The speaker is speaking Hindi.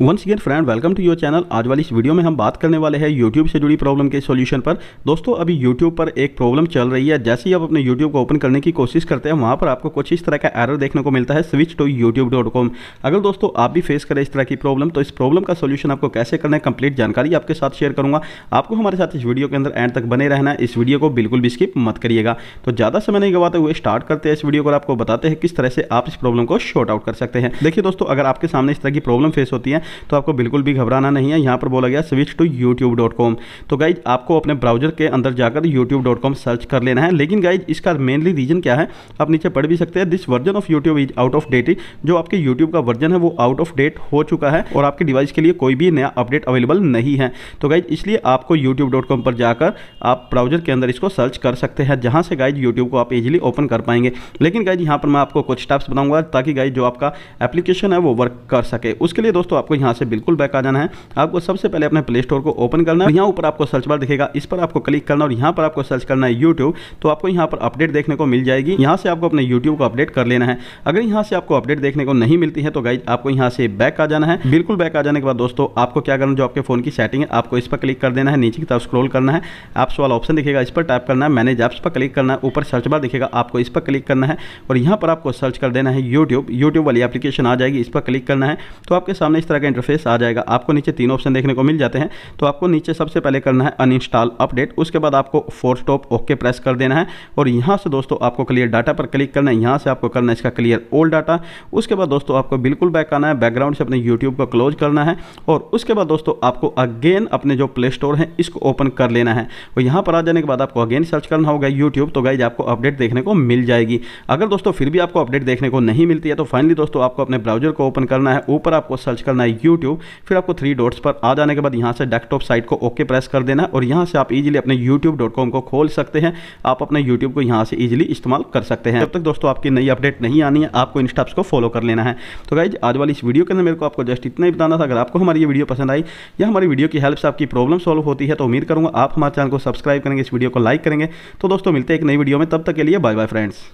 once again friend welcome to your channel आज वाली इस वीडियो में हम बात करने वाले हैं यूट्यूब से जुड़ी प्रॉब्लम के सॉल्यूशन पर दोस्तों अभी यूट्यूब पर एक प्रॉब्लम चल रही है जैसे ही आप अपने यूट्यूब को ओपन करने की कोशिश करते हैं वहाँ पर आपको कुछ इस तरह का एरर देखने को मिलता है switch to YouTube dot com अगर दोस्तों आप भी फेस करें इस तरह की प्रॉब्लम तो इस प्रॉब्लम का सोल्यूशन आपको कैसे करना है कंप्लीट जानकारी आपके साथ शेयर करूँगा आपको हमारे साथ इस वीडियो के अंदर एंड तक बने रहना इस वीडियो को बिल्कुल भी स्किप मत करिएगा तो ज़्यादा समय नहीं गवाते हुए स्टार्ट करते हैं इस वीडियो को आपको बताते हैं किस तरह से आप इस प्रॉब्लम को शॉर्ट आउट कर सकते हैं देखिए दोस्तों अगर आपके सामने इस तरह की प्रॉब्लम फेस होती है तो आपको बिल्कुल भी घबराना नहीं है यहाँ पर बोला गया स्विच टू यूट्यूब तो गाइज आपको अपने ब्राउजर के अंदर जाकर यूट्यूब सर्च कर लेना है लेकिन गाइज इसका मेनली रीजन क्या है आप नीचे पढ़ भी सकते हैं this version of YouTube is out of date जो आपके यूट्यूब का वर्जन है वो आउट ऑफ डेट हो चुका है और आपके डिवाइस के लिए कोई भी नया अपडेट अवेलेबल नहीं है तो गाइज इसलिए आपको यूट्यूब पर जाकर आप ब्राउजर के अंदर इसको सर्च कर सकते हैं जहाँ से गाइज यूट्यूब को आप इजिली ओपन कर पाएंगे लेकिन गाइज यहाँ पर मैं आपको कुछ स्टेप्स बताऊंगा ताकि गाइज जो आपका एप्लीकेशन है वो वर्क कर सके उसके लिए दोस्तों आपको यहाँ से बिल्कुल बैक आ जाना है आपको सबसे पहले अपने प्ले स्टोर को ओपन करना है यहाँ ऊपर आपको सर्च बार दिखेगा इस पर आपको क्लिक करना और यहाँ पर आपको सर्च करना है यूट्यूब तो आपको यहाँ पर अपडेट देखने को मिल जाएगी यहाँ से आपको अपने यूट्यूब को अपडेट कर लेना है अगर यहाँ से आपको अपडेट देखने को नहीं मिलती है तो गाइज आपको यहाँ से बैक आ जाना है बिल्कुल बैक आ जाने के बाद दोस्तों आपको क्या करना जो आपके फोन की सेटिंग है आपको इस पर क्लिक कर देना है नीचे की तरफ स्क्रोल करना है ऐप्स वाला ऑप्शन दिखेगा इस पर टाइप करना है मैनेज ऐप्स पर क्लिक करना है ऊपर सर्च बार दिखेगा आपको इस पर क्लिक करना है और यहाँ पर आपको सर्च कर देना है यूट्यूब यूट्यूब वाली एप्लीकेशन आ जाएगी इस पर क्लिक करना है तो आपके सामने इस तरह का का इंटरफेस आ जाएगा आपको नीचे तीन ऑप्शन देखने को मिल जाते हैं तो आपको नीचे सबसे पहले करना है अनइंस्टॉल अपडेट उसके बाद आपको फोर स्टॉप ओके प्रेस कर देना है और यहाँ से दोस्तों आपको क्लियर डाटा पर क्लिक करना है यहाँ से आपको करना है इसका क्लियर ओल्ड डाटा उसके बाद दोस्तों आपको बिल्कुल बैक आना है बैकग्राउंड से अपने यूट्यूब को क्लोज करना है और उसके बाद दोस्तों आपको अगेन अपने जो प्ले स्टोर है इसको ओपन कर लेना है और यहाँ पर आ जाने के बाद आपको अगेन सर्च करना होगा यूट्यूब तो गाइज आपको अपडेट देखने को मिल जाएगी अगर दोस्तों फिर भी आपको अपडेट देखने को नहीं मिलती है तो फाइनली दोस्तों आपको अपने ब्राउजर को ओपन करना है ऊपर आपको सर्च करना है यूट्यूब फिर आपको थ्री डॉट्स पर आ जाने के बाद यहाँ से डेस्कटॉप साइट को ओके प्रेस कर देना और यहाँ से आप इजीली अपने यूट्यूब को खोल सकते हैं आप अपने यूट्यूब को यहाँ से इजीली इस्तेमाल कर सकते हैं जब तक दोस्तों आपकी नई अपडेट नहीं आनी है आपको इन स्टेप्स को फॉलो कर लेना है तो गाइज आज वाली इस वीडियो के अंदर मेरे को आपको जस्ट इतना ही बताना था अगर आपको हमारी ये वीडियो पसंद आई या हमारी वीडियो की हेल्प से आपकी प्रॉब्लम सॉल्व होती है तो उम्मीद करूँगा आप हमारे चैनल को सब्सक्राइब करेंगे इस वीडियो को लाइक करेंगे तो दोस्तों मिलते हैं एक नई वीडियो में तब तक के लिए बाय बाय फ्रेंड्स